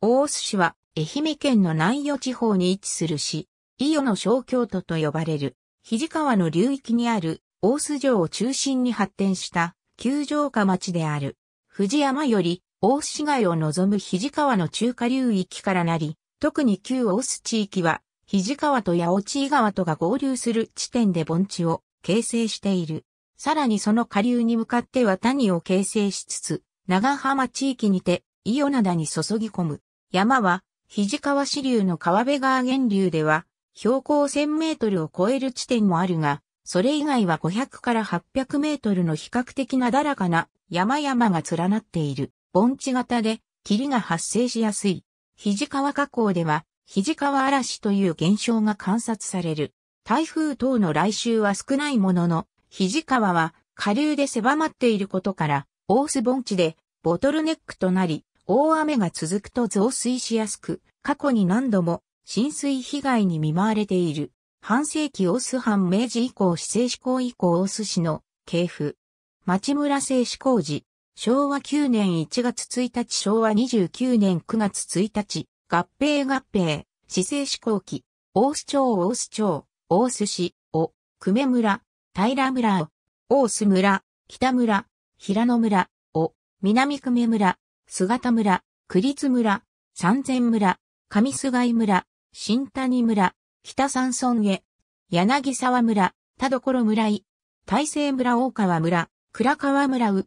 大須市は愛媛県の南予地方に位置する市、伊予の小京都と呼ばれる、肘川の流域にある大須城を中心に発展した旧城下町である。藤山より大須市街を望む肘川の中華流域からなり、特に旧大須地域は、肘川と八落井川とが合流する地点で盆地を形成している。さらにその下流に向かっては谷を形成しつつ、長浜地域にて、伊予灘に注ぎ込む。山は、肘川支流の川辺川源流では、標高1000メートルを超える地点もあるが、それ以外は500から800メートルの比較的なだらかな山々が連なっている盆地型で霧が発生しやすい。肘川河口では肘川嵐という現象が観察される。台風等の来襲は少ないものの、肘川は下流で狭まっていることから、大須盆地でボトルネックとなり、大雨が続くと増水しやすく、過去に何度も浸水被害に見舞われている。半世紀オス藩明治以降市政志向以降オス市の系譜。町村製志向時。昭和9年1月1日昭和29年9月1日。合併合併。市政志向期。大須町大須町。大須市。お。久米村。平村。大須村。北村。平野村。お。南久米村。姿村、栗津村、三千村、上菅井村、新谷村、北山村へ、柳沢村、田所村井、大成村大川村、倉川村う、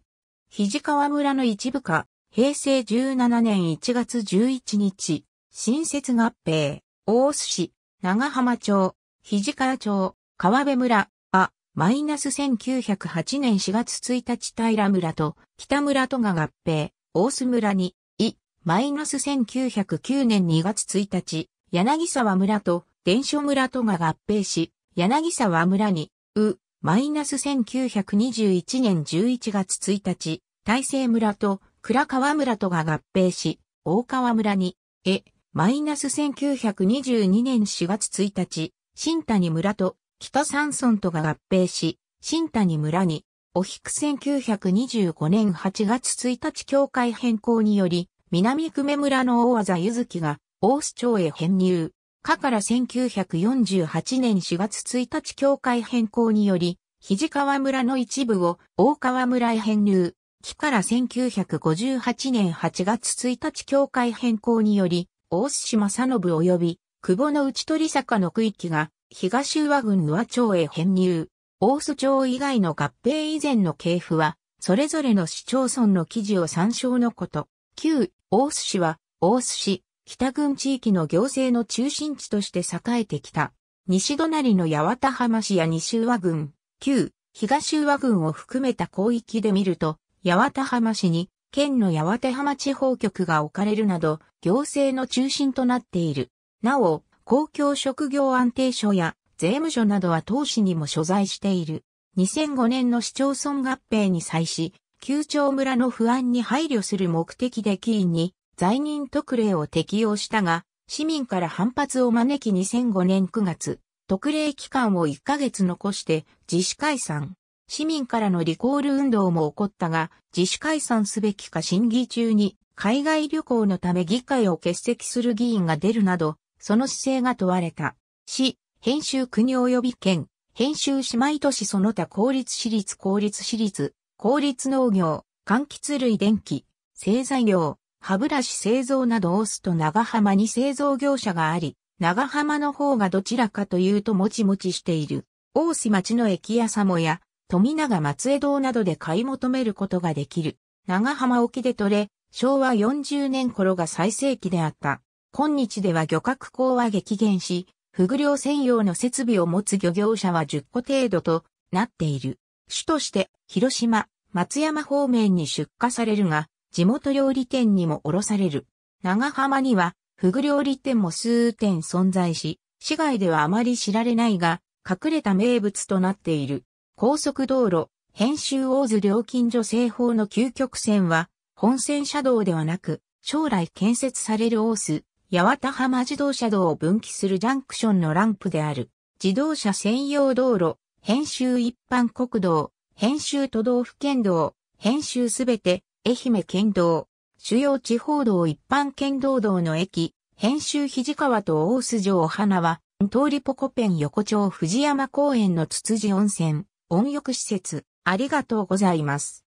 肘川村の一部か、平成17年1月11日、新設合併、大須市、長浜町、肘川町、川辺村、あ、マイナス1908年4月1日平村と北村とが合併、大須村に、い、マイナス1909年2月1日、柳沢村と伝書村とが合併し、柳沢村に、う、マイナス1921年11月1日、大成村と倉川村とが合併し、大川村に、え、マイナス1922年4月1日、新谷村と北山村とが合併し、新谷村に、おひく1925年8月1日協会変更により、南久米村の大技ゆずきが、大須町へ編入。下から1948年4月1日協会変更により、肘川村の一部を大川村へ編入。木から1958年8月1日協会変更により、大須島佐信及び、久保の内鳥坂の区域が、東上郡上町へ編入。大須町以外の合併以前の系譜は、それぞれの市町村の記事を参照のこと。旧、大須市は、大須市、北郡地域の行政の中心地として栄えてきた。西隣の八幡浜市や西和郡、旧、東和郡を含めた広域で見ると、八幡浜市に、県の八幡浜地方局が置かれるなど、行政の中心となっている。なお、公共職業安定所や税務署などは当市にも所在している。2005年の市町村合併に際し、旧町村の不安に配慮する目的で議員に在任特例を適用したが、市民から反発を招き2005年9月、特例期間を1ヶ月残して自主解散。市民からのリコール運動も起こったが、自主解散すべきか審議中に海外旅行のため議会を欠席する議員が出るなど、その姿勢が問われた。市、編集国及び県、編集姉妹都市その他公立私立公立私立、公立農業、柑橘類電気、製材業、歯ブラシ製造などオスと長浜に製造業者があり、長浜の方がどちらかというともちもちしている。大市町の駅やさもや、富永松江堂などで買い求めることができる。長浜沖で取れ、昭和40年頃が最盛期であった。今日では漁獲港は激減し、フグ漁専用の設備を持つ漁業者は10個程度となっている。主として広島、松山方面に出荷されるが、地元料理店にも卸される。長浜には、フグ料理店も数店存在し、市外ではあまり知られないが、隠れた名物となっている。高速道路、編集大津料金所成法の究極線は、本線車道ではなく、将来建設される大須、八幡浜自動車道を分岐するジャンクションのランプである、自動車専用道路、編集一般国道、編集都道府県道、編集すべて、愛媛県道、主要地方道一般県道道の駅、編集肘川と大須城花は、通りポコペン横丁藤山公園のつつじ温泉、温浴施設、ありがとうございます。